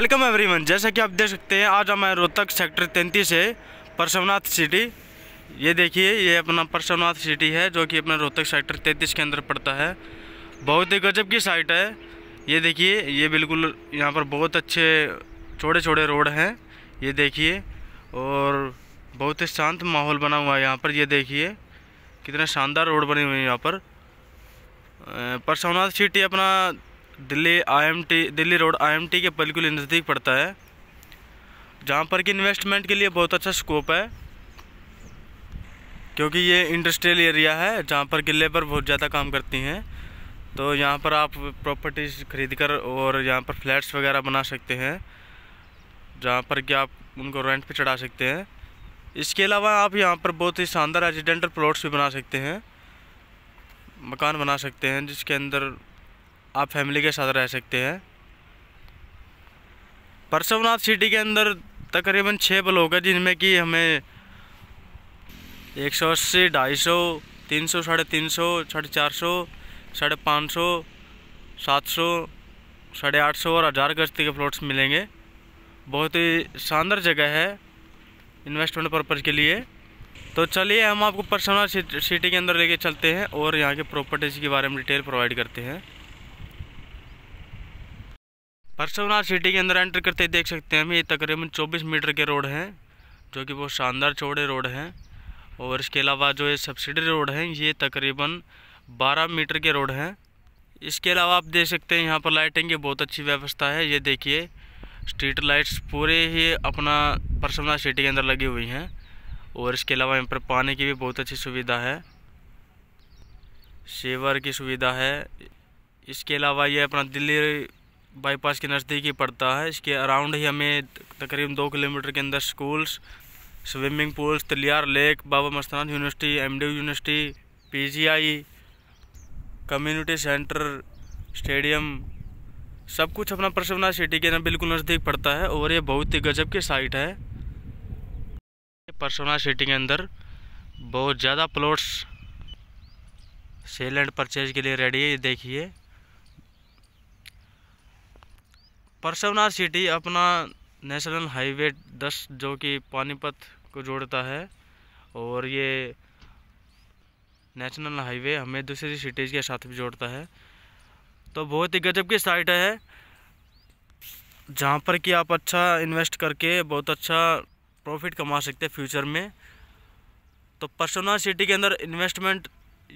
welcome everyone जैसा कि आप देख सकते हैं आज हमारे रोहतक सेक्टर तैंतीस है परशवनाथ सिटी ये देखिए ये अपना परशवनाथ सिटी है जो कि अपना रोहतक सेक्टर तैंतीस के अंदर पड़ता है बहुत ही गजब की साइट है ये देखिए ये बिल्कुल यहाँ पर बहुत अच्छे छोटे छोटे रोड हैं ये देखिए और बहुत ही शांत माहौल बना हुआ है यहाँ पर ये देखिए कितने शानदार रोड बने हुए हैं यहाँ पर परशवनाथ सिटी अपना Delhi IMT Delhi road IMT के बिल्कुल नज़दीक पड़ता है जहाँ पर कि इन्वेस्टमेंट के लिए बहुत अच्छा स्कोप है क्योंकि ये इंडस्ट्रियल एरिया है जहाँ पर कि लेबर बहुत ज़्यादा काम करती हैं तो यहाँ पर आप प्रॉपर्टीज़ खरीद कर और यहाँ पर फ्लैट्स वगैरह बना सकते हैं जहाँ पर कि आप उनको रेंट पे चढ़ा सकते हैं इसके अलावा आप यहाँ पर बहुत ही शानदार रेजिडेंटल प्लॉट्स भी बना सकते हैं मकान बना सकते हैं जिसके अंदर आप फैमिली के साथ रह सकते हैं परसवनाथ सिटी के अंदर तकरीबन छः ब्लॉक है जिनमें कि हमें एक सौ अस्सी ढाई सौ तीन सौ साढ़े तीन सौ साढ़े चार सौ साढ़े पाँच सौ सात सौ साढ़े आठ सौ और हज़ार गज तक के प्लॉट्स मिलेंगे बहुत ही शानदार जगह है इन्वेस्टमेंट पर्पज़ के लिए तो चलिए हम आपको परसोना सिटी के अंदर लेके चलते हैं और यहाँ के प्रॉपर्टीज़ के बारे में डिटेल प्रोवाइड करते हैं परसोनाथ सिटी के अंदर एंटर करते ही देख सकते हैं हम ये तकरीबन 24 मीटर के रोड हैं जो कि बहुत शानदार चौड़े रोड हैं और इसके अलावा जो ये सब्सिडी रोड हैं ये तकरीबन 12 मीटर के रोड हैं इसके अलावा आप देख सकते हैं यहाँ पर लाइटिंग की बहुत अच्छी व्यवस्था है ये देखिए स्ट्रीट लाइट्स पूरे ही अपना परसोनाथ सिटी के अंदर लगी हुई हैं और इसके अलावा यहाँ पर पानी की भी बहुत अच्छी सुविधा है सेवर की सुविधा है इसके अलावा ये अपना दिल्ली बाईपास के नज़दीक ही पड़ता है इसके अराउंड ही हमें तकरीबन दो किलोमीटर के अंदर schools swimming pools Taliyar lake Baba Mastan university MD university PGI community centre stadium सब कुछ अपना प्रसवना सिटी के ना बिल्कुल नज़दीक पड़ता है और ये बहुत ही गजब की साइट है परसवना सिटी के अंदर बहुत ज़्यादा प्लॉट्स सेल एंड परचेज के लिए रेडी है ये देखिए परसवनार सिटी अपना नेशनल हाईवे दस जो कि पानीपत को जोड़ता है और ये नेशनल हाईवे हमें दूसरी सिटीज़ के साथ भी जोड़ता है तो बहुत ही गजब की साइट है जहाँ पर कि आप अच्छा इन्वेस्ट करके बहुत अच्छा प्रॉफिट कमा सकते हैं फ्यूचर में तो पर्सोना सिटी के अंदर इन्वेस्टमेंट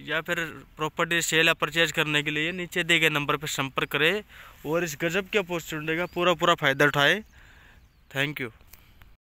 या फिर प्रॉपर्टी सेल या परचेज करने के लिए नीचे दिए गए नंबर पर संपर्क करें और इस गजब की अपॉर्चुनिटी का पूरा पूरा फ़ायदा उठाएं थैंक यू